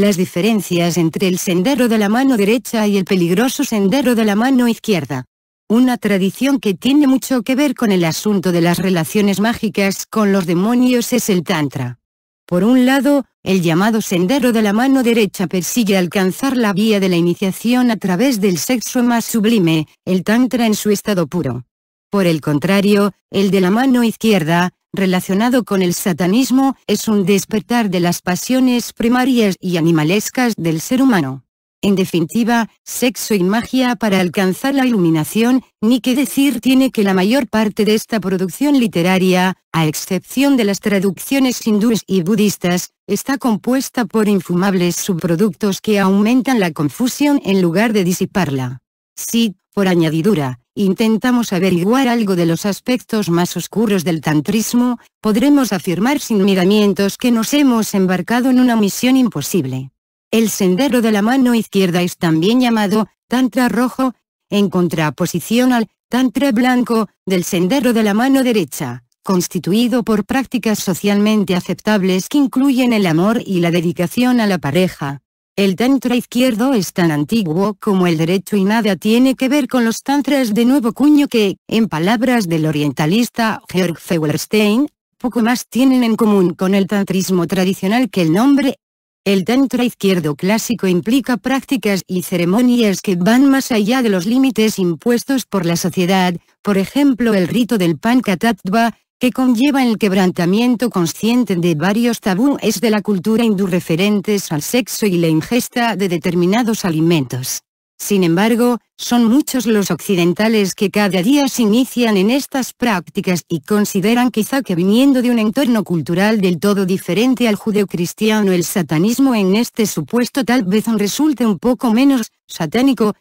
las diferencias entre el sendero de la mano derecha y el peligroso sendero de la mano izquierda. Una tradición que tiene mucho que ver con el asunto de las relaciones mágicas con los demonios es el Tantra. Por un lado, el llamado sendero de la mano derecha persigue alcanzar la vía de la iniciación a través del sexo más sublime, el Tantra en su estado puro. Por el contrario, el de la mano izquierda, relacionado con el satanismo, es un despertar de las pasiones primarias y animalescas del ser humano. En definitiva, sexo y magia para alcanzar la iluminación, ni qué decir tiene que la mayor parte de esta producción literaria, a excepción de las traducciones hindúes y budistas, está compuesta por infumables subproductos que aumentan la confusión en lugar de disiparla. Sí, por añadidura, intentamos averiguar algo de los aspectos más oscuros del tantrismo, podremos afirmar sin miramientos que nos hemos embarcado en una misión imposible. El sendero de la mano izquierda es también llamado, Tantra rojo, en contraposición al, Tantra blanco, del sendero de la mano derecha, constituido por prácticas socialmente aceptables que incluyen el amor y la dedicación a la pareja, el tantra izquierdo es tan antiguo como el derecho y nada tiene que ver con los tantras de nuevo cuño que, en palabras del orientalista Georg Feuerstein, poco más tienen en común con el tantrismo tradicional que el nombre. El tantra izquierdo clásico implica prácticas y ceremonias que van más allá de los límites impuestos por la sociedad, por ejemplo el rito del Pankatattva, que conlleva el quebrantamiento consciente de varios tabúes de la cultura hindú referentes al sexo y la ingesta de determinados alimentos. Sin embargo, son muchos los occidentales que cada día se inician en estas prácticas y consideran quizá que viniendo de un entorno cultural del todo diferente al judeocristiano el satanismo en este supuesto tal vez resulte un poco menos satánico,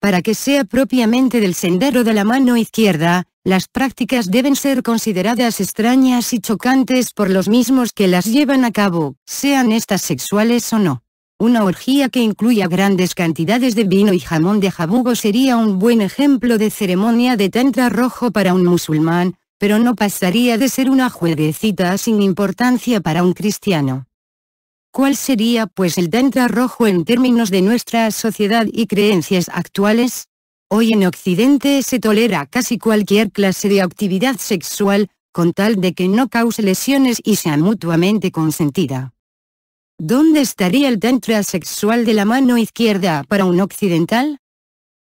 para que sea propiamente del sendero de la mano izquierda, las prácticas deben ser consideradas extrañas y chocantes por los mismos que las llevan a cabo, sean estas sexuales o no. Una orgía que incluya grandes cantidades de vino y jamón de jabugo sería un buen ejemplo de ceremonia de tantra rojo para un musulmán, pero no pasaría de ser una jueguecita sin importancia para un cristiano. ¿Cuál sería pues el tantra rojo en términos de nuestra sociedad y creencias actuales? Hoy en Occidente se tolera casi cualquier clase de actividad sexual, con tal de que no cause lesiones y sea mutuamente consentida. ¿Dónde estaría el tantra sexual de la mano izquierda para un occidental?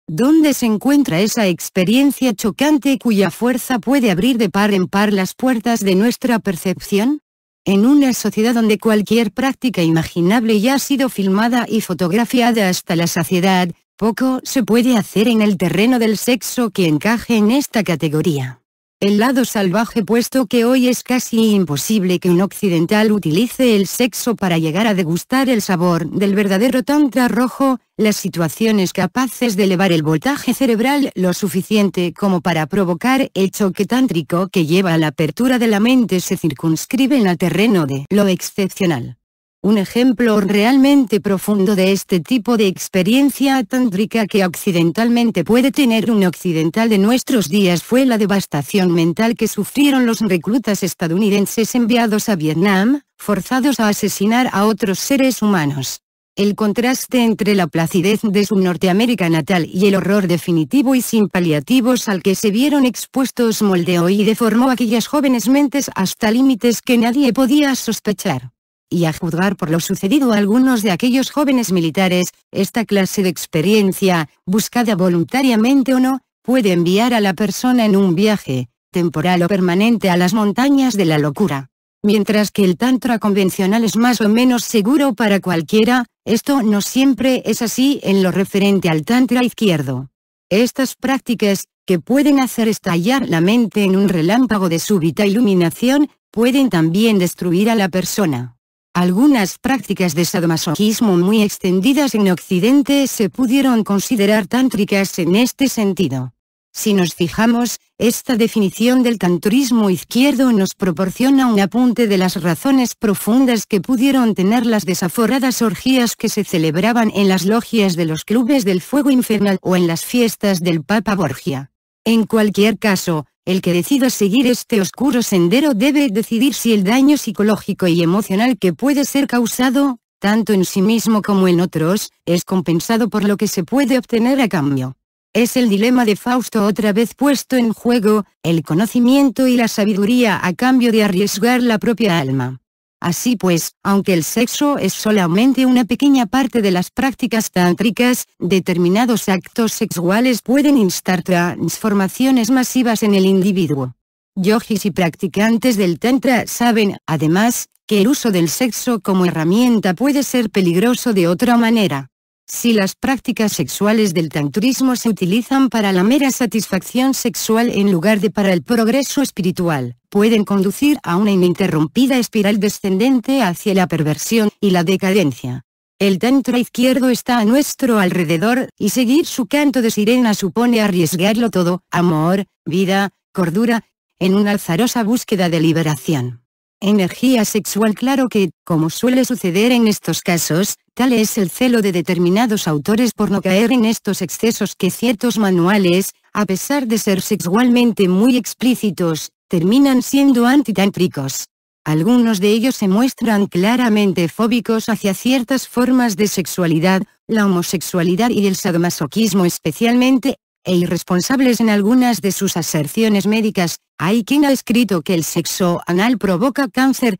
¿Dónde se encuentra esa experiencia chocante cuya fuerza puede abrir de par en par las puertas de nuestra percepción? En una sociedad donde cualquier práctica imaginable ya ha sido filmada y fotografiada hasta la saciedad, poco se puede hacer en el terreno del sexo que encaje en esta categoría. El lado salvaje puesto que hoy es casi imposible que un occidental utilice el sexo para llegar a degustar el sabor del verdadero tantra rojo, las situaciones capaces de elevar el voltaje cerebral lo suficiente como para provocar el choque tántrico que lleva a la apertura de la mente se circunscriben al terreno de lo excepcional un ejemplo realmente profundo de este tipo de experiencia rica que accidentalmente puede tener un occidental de nuestros días fue la devastación mental que sufrieron los reclutas estadounidenses enviados a Vietnam, forzados a asesinar a otros seres humanos. El contraste entre la placidez de su Norteamérica natal y el horror definitivo y sin paliativos al que se vieron expuestos moldeó y deformó aquellas jóvenes mentes hasta límites que nadie podía sospechar y a juzgar por lo sucedido a algunos de aquellos jóvenes militares, esta clase de experiencia, buscada voluntariamente o no, puede enviar a la persona en un viaje, temporal o permanente a las montañas de la locura. Mientras que el tantra convencional es más o menos seguro para cualquiera, esto no siempre es así en lo referente al tantra izquierdo. Estas prácticas, que pueden hacer estallar la mente en un relámpago de súbita iluminación, pueden también destruir a la persona. Algunas prácticas de sadomasoquismo muy extendidas en Occidente se pudieron considerar tántricas en este sentido. Si nos fijamos, esta definición del canturismo izquierdo nos proporciona un apunte de las razones profundas que pudieron tener las desaforadas orgías que se celebraban en las logias de los clubes del fuego infernal o en las fiestas del Papa Borgia. En cualquier caso, el que decida seguir este oscuro sendero debe decidir si el daño psicológico y emocional que puede ser causado, tanto en sí mismo como en otros, es compensado por lo que se puede obtener a cambio. Es el dilema de Fausto otra vez puesto en juego, el conocimiento y la sabiduría a cambio de arriesgar la propia alma. Así pues, aunque el sexo es solamente una pequeña parte de las prácticas tántricas, determinados actos sexuales pueden instar transformaciones masivas en el individuo. Yogis y practicantes del Tantra saben, además, que el uso del sexo como herramienta puede ser peligroso de otra manera. Si las prácticas sexuales del tanturismo se utilizan para la mera satisfacción sexual en lugar de para el progreso espiritual, pueden conducir a una ininterrumpida espiral descendente hacia la perversión y la decadencia. El tantra izquierdo está a nuestro alrededor, y seguir su canto de sirena supone arriesgarlo todo, amor, vida, cordura, en una alzarosa búsqueda de liberación energía sexual claro que, como suele suceder en estos casos, tal es el celo de determinados autores por no caer en estos excesos que ciertos manuales, a pesar de ser sexualmente muy explícitos, terminan siendo antitántricos. Algunos de ellos se muestran claramente fóbicos hacia ciertas formas de sexualidad, la homosexualidad y el sadomasoquismo especialmente, e irresponsables en algunas de sus aserciones médicas, hay quien ha escrito que el sexo anal provoca cáncer.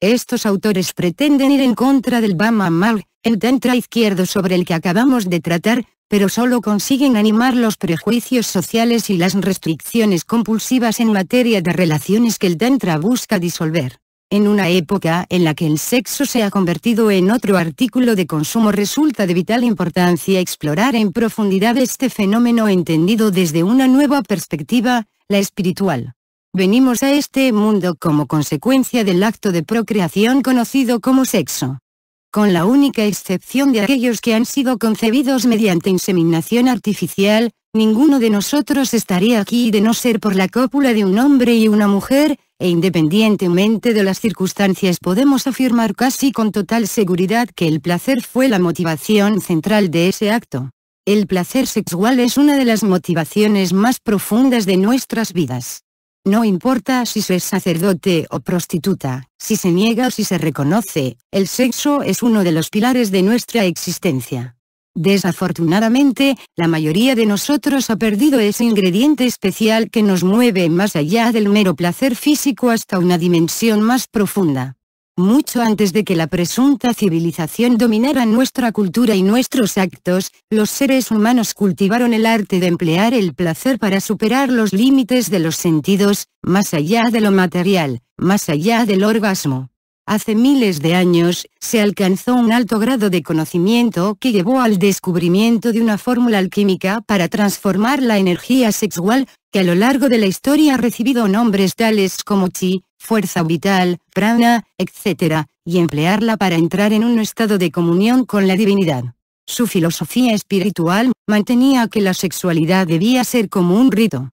Estos autores pretenden ir en contra del Bama Mal, el tantra izquierdo sobre el que acabamos de tratar, pero solo consiguen animar los prejuicios sociales y las restricciones compulsivas en materia de relaciones que el Tantra busca disolver. En una época en la que el sexo se ha convertido en otro artículo de consumo resulta de vital importancia explorar en profundidad este fenómeno entendido desde una nueva perspectiva, la espiritual. Venimos a este mundo como consecuencia del acto de procreación conocido como sexo. Con la única excepción de aquellos que han sido concebidos mediante inseminación artificial, ninguno de nosotros estaría aquí de no ser por la cópula de un hombre y una mujer, e independientemente de las circunstancias podemos afirmar casi con total seguridad que el placer fue la motivación central de ese acto. El placer sexual es una de las motivaciones más profundas de nuestras vidas. No importa si se es sacerdote o prostituta, si se niega o si se reconoce, el sexo es uno de los pilares de nuestra existencia. Desafortunadamente, la mayoría de nosotros ha perdido ese ingrediente especial que nos mueve más allá del mero placer físico hasta una dimensión más profunda. Mucho antes de que la presunta civilización dominara nuestra cultura y nuestros actos, los seres humanos cultivaron el arte de emplear el placer para superar los límites de los sentidos, más allá de lo material, más allá del orgasmo hace miles de años, se alcanzó un alto grado de conocimiento que llevó al descubrimiento de una fórmula alquímica para transformar la energía sexual, que a lo largo de la historia ha recibido nombres tales como chi, fuerza vital, prana, etc., y emplearla para entrar en un estado de comunión con la divinidad. Su filosofía espiritual mantenía que la sexualidad debía ser como un rito,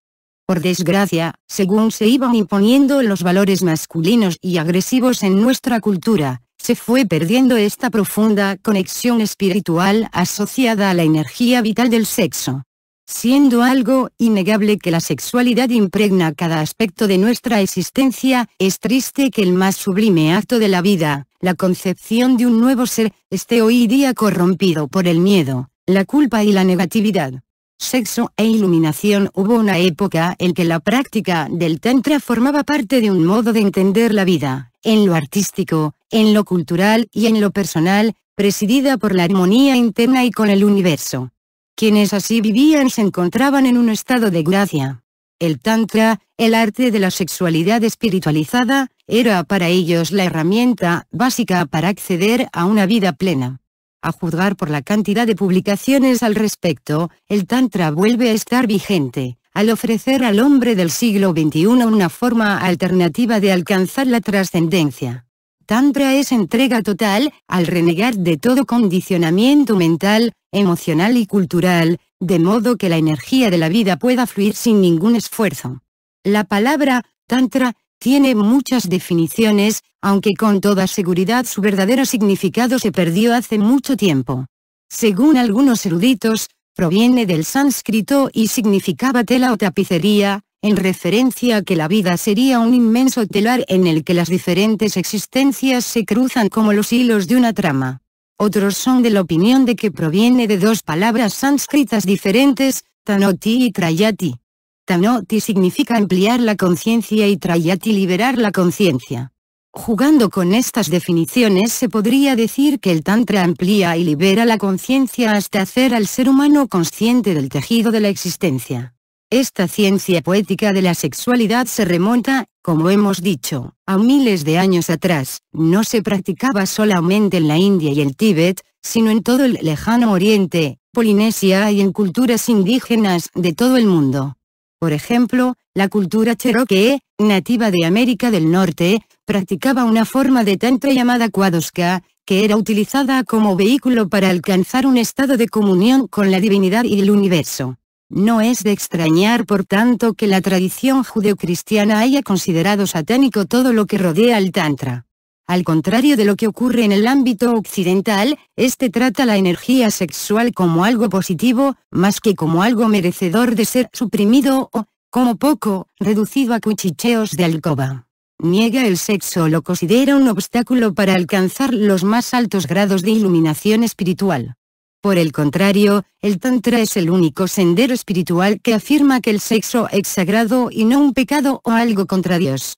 por desgracia, según se iban imponiendo los valores masculinos y agresivos en nuestra cultura, se fue perdiendo esta profunda conexión espiritual asociada a la energía vital del sexo. Siendo algo innegable que la sexualidad impregna cada aspecto de nuestra existencia, es triste que el más sublime acto de la vida, la concepción de un nuevo ser, esté hoy día corrompido por el miedo, la culpa y la negatividad sexo e iluminación hubo una época en que la práctica del tantra formaba parte de un modo de entender la vida, en lo artístico, en lo cultural y en lo personal, presidida por la armonía interna y con el universo. Quienes así vivían se encontraban en un estado de gracia. El Tantra, el arte de la sexualidad espiritualizada, era para ellos la herramienta básica para acceder a una vida plena. A juzgar por la cantidad de publicaciones al respecto, el Tantra vuelve a estar vigente, al ofrecer al hombre del siglo XXI una forma alternativa de alcanzar la trascendencia. Tantra es entrega total, al renegar de todo condicionamiento mental, emocional y cultural, de modo que la energía de la vida pueda fluir sin ningún esfuerzo. La palabra, Tantra, tiene muchas definiciones, aunque con toda seguridad su verdadero significado se perdió hace mucho tiempo. Según algunos eruditos, proviene del sánscrito y significaba tela o tapicería, en referencia a que la vida sería un inmenso telar en el que las diferentes existencias se cruzan como los hilos de una trama. Otros son de la opinión de que proviene de dos palabras sánscritas diferentes, Tanoti y trayati. Tanoti significa ampliar la conciencia y Trayati liberar la conciencia. Jugando con estas definiciones se podría decir que el Tantra amplía y libera la conciencia hasta hacer al ser humano consciente del tejido de la existencia. Esta ciencia poética de la sexualidad se remonta, como hemos dicho, a miles de años atrás, no se practicaba solamente en la India y el Tíbet, sino en todo el lejano oriente, Polinesia y en culturas indígenas de todo el mundo. Por ejemplo, la cultura cherokee, nativa de América del Norte, practicaba una forma de tantra llamada Kwadoska, que era utilizada como vehículo para alcanzar un estado de comunión con la divinidad y el universo. No es de extrañar por tanto que la tradición judeocristiana haya considerado satánico todo lo que rodea al Tantra. Al contrario de lo que ocurre en el ámbito occidental, este trata la energía sexual como algo positivo, más que como algo merecedor de ser suprimido o, como poco, reducido a cuchicheos de alcoba. Niega el sexo o lo considera un obstáculo para alcanzar los más altos grados de iluminación espiritual. Por el contrario, el Tantra es el único sendero espiritual que afirma que el sexo es sagrado y no un pecado o algo contra Dios.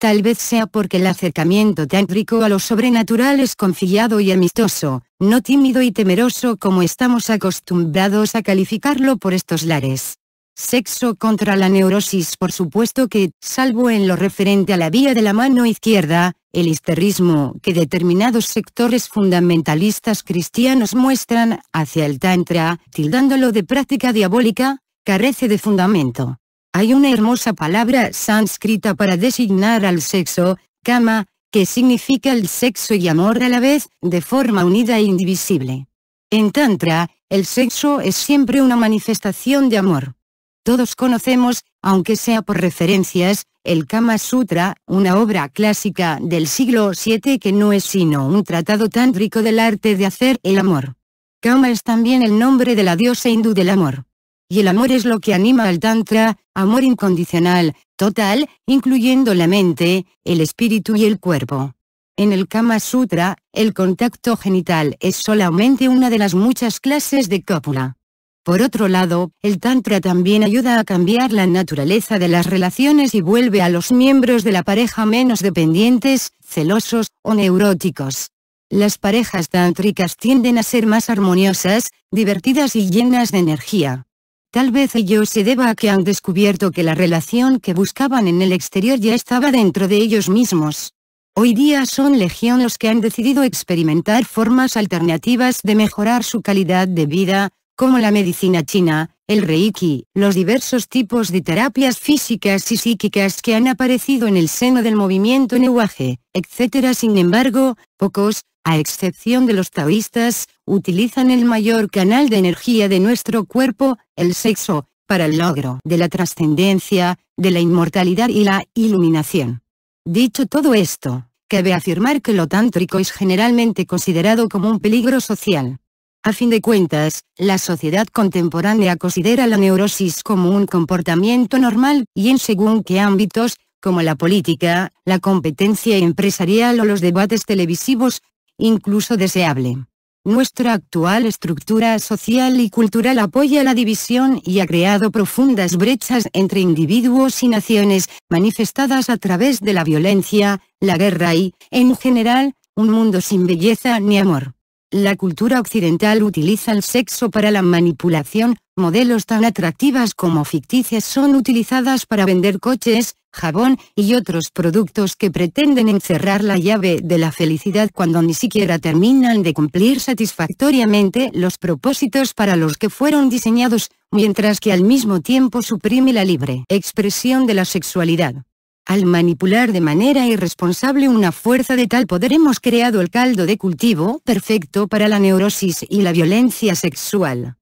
Tal vez sea porque el acercamiento tántrico a lo sobrenatural es confiado y amistoso, no tímido y temeroso como estamos acostumbrados a calificarlo por estos lares. Sexo contra la neurosis por supuesto que, salvo en lo referente a la vía de la mano izquierda, el histerismo que determinados sectores fundamentalistas cristianos muestran hacia el tantra, tildándolo de práctica diabólica, carece de fundamento. Hay una hermosa palabra sánscrita para designar al sexo, kama, que significa el sexo y amor a la vez, de forma unida e indivisible. En Tantra, el sexo es siempre una manifestación de amor. Todos conocemos, aunque sea por referencias, el Kama Sutra, una obra clásica del siglo VII que no es sino un tratado tántrico del arte de hacer el amor. Kama es también el nombre de la diosa hindú del amor y el amor es lo que anima al Tantra, amor incondicional, total, incluyendo la mente, el espíritu y el cuerpo. En el Kama Sutra, el contacto genital es solamente una de las muchas clases de cópula. Por otro lado, el Tantra también ayuda a cambiar la naturaleza de las relaciones y vuelve a los miembros de la pareja menos dependientes, celosos o neuróticos. Las parejas tántricas tienden a ser más armoniosas, divertidas y llenas de energía. Tal vez ellos se deba a que han descubierto que la relación que buscaban en el exterior ya estaba dentro de ellos mismos. Hoy día son legión los que han decidido experimentar formas alternativas de mejorar su calidad de vida, como la medicina china, el reiki, los diversos tipos de terapias físicas y psíquicas que han aparecido en el seno del movimiento lenguaje etc. Sin embargo, pocos, a excepción de los taoístas, utilizan el mayor canal de energía de nuestro cuerpo, el sexo, para el logro de la trascendencia, de la inmortalidad y la iluminación. Dicho todo esto, cabe afirmar que lo tántrico es generalmente considerado como un peligro social. A fin de cuentas, la sociedad contemporánea considera la neurosis como un comportamiento normal, y en según qué ámbitos, como la política, la competencia empresarial o los debates televisivos, incluso deseable. Nuestra actual estructura social y cultural apoya la división y ha creado profundas brechas entre individuos y naciones, manifestadas a través de la violencia, la guerra y, en general, un mundo sin belleza ni amor. La cultura occidental utiliza el sexo para la manipulación, modelos tan atractivas como ficticias son utilizadas para vender coches, jabón y otros productos que pretenden encerrar la llave de la felicidad cuando ni siquiera terminan de cumplir satisfactoriamente los propósitos para los que fueron diseñados, mientras que al mismo tiempo suprime la libre expresión de la sexualidad. Al manipular de manera irresponsable una fuerza de tal poder hemos creado el caldo de cultivo perfecto para la neurosis y la violencia sexual.